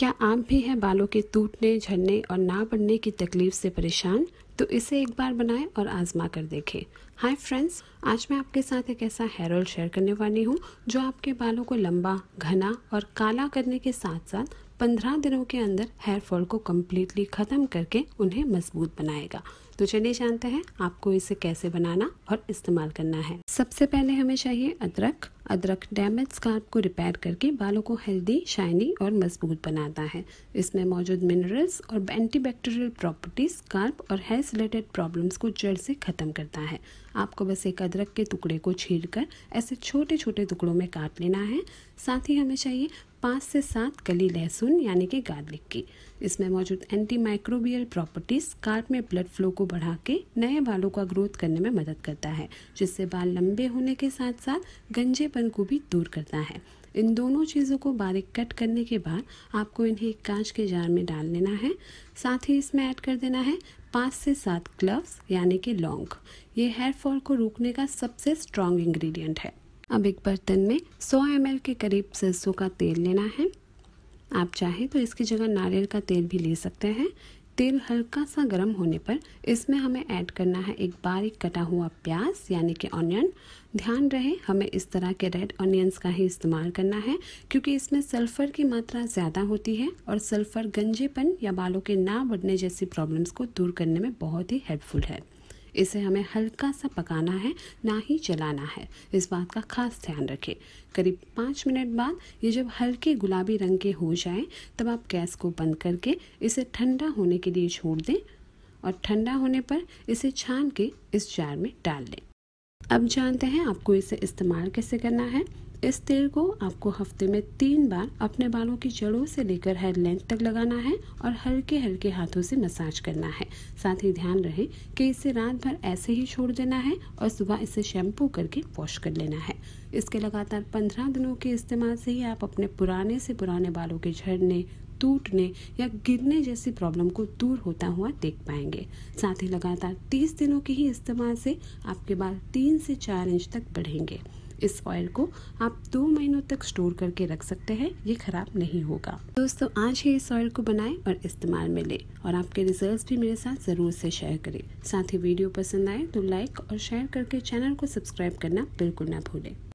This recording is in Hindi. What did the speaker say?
क्या आप भी हैं बालों के टूटने झड़ने और ना बढ़ने की तकलीफ से परेशान तो इसे एक बार बनाएं और आजमा कर देखें हाय फ्रेंड्स आज मैं आपके साथ एक ऐसा हेयर ऑयल शेयर करने वाली हूँ जो आपके बालों को लंबा घना और काला करने के साथ साथ पंद्रह दिनों के अंदर हेयर फॉल को कम्प्लीटली ख़त्म करके उन्हें मजबूत बनाएगा तो चलिए जानते हैं आपको इसे कैसे बनाना और इस्तेमाल करना है सबसे पहले हमें चाहिए अदरक अदरक डैमेज स्कार्प को रिपेयर करके बालों को हेल्दी शाइनी और मजबूत बनाता है इसमें मौजूद मिनरल्स और एंटीबैक्टीरियल प्रॉपर्टीज स्कार्प और हेयर रिलेटेड प्रॉब्लम्स को जड़ से ख़त्म करता है आपको बस एक अदरक के टुकड़े को छील कर ऐसे छोटे छोटे टुकड़ों में काट लेना है साथ ही हमें चाहिए पाँच से सात कली लहसुन यानी कि गार्लिक की इसमें मौजूद एंटी माइक्रोबियल प्रॉपर्टीज़ कार्ट में ब्लड फ्लो को बढ़ा के नए बालों का ग्रोथ करने में मदद करता है जिससे बाल लंबे होने के साथ साथ गंजेपन को भी दूर करता है इन दोनों चीज़ों को बारीक कट करने के बाद आपको इन्हें एक कांच के जार में डाल लेना है साथ ही इसमें ऐड कर देना है पाँच से सात ग्लव्स यानी कि लौंग ये हेयर फॉल को रोकने का सबसे स्ट्रॉन्ग इंग्रेडिएंट है अब एक बर्तन में 100 एम के करीब सरसों का तेल लेना है आप चाहें तो इसकी जगह नारियल का तेल भी ले सकते हैं तेल हल्का सा गर्म होने पर इसमें हमें ऐड करना है एक बारीक कटा हुआ प्याज यानी कि ऑनियन ध्यान रहे हमें इस तरह के रेड ऑनियंस का ही इस्तेमाल करना है क्योंकि इसमें सल्फ़र की मात्रा ज़्यादा होती है और सल्फ़र गंजेपन या बालों के ना बढ़ने जैसी प्रॉब्लम्स को दूर करने में बहुत ही हेल्पफुल है इसे हमें हल्का सा पकाना है ना ही जलाना है इस बात का खास ध्यान रखें करीब पाँच मिनट बाद ये जब हल्के गुलाबी रंग के हो जाएं तब आप गैस को बंद करके इसे ठंडा होने के लिए छोड़ दें और ठंडा होने पर इसे छान के इस जार में डाल दें अब जानते हैं आपको इसे इस्तेमाल कैसे करना है इस तेल को आपको हफ्ते में तीन बार अपने बालों की जड़ों से लेकर हेयर लेंथ तक लगाना है और हल्के हल्के हाथों से मसाज करना है साथ ही ध्यान रहे कि इसे रात भर ऐसे ही छोड़ देना है और सुबह इसे शैम्पू करके वॉश कर लेना है इसके लगातार पंद्रह दिनों के इस्तेमाल से ही आप अपने पुराने से पुराने बालों के झड़ने टूटने या गिरने जैसी प्रॉब्लम को दूर होता हुआ देख पाएंगे साथ ही लगातार 30 दिनों के ही इस्तेमाल से आपके बाल तीन से चार इंच तक बढ़ेंगे इस ऑयल को आप दो महीनों तक स्टोर करके रख सकते हैं ये ख़राब नहीं होगा दोस्तों आज ही इस ऑयल को बनाएं और इस्तेमाल में लें और आपके रिजल्ट भी मेरे साथ ज़रूर से शेयर करें साथ ही वीडियो पसंद आए तो लाइक और शेयर करके चैनल को सब्सक्राइब करना बिल्कुल ना भूलें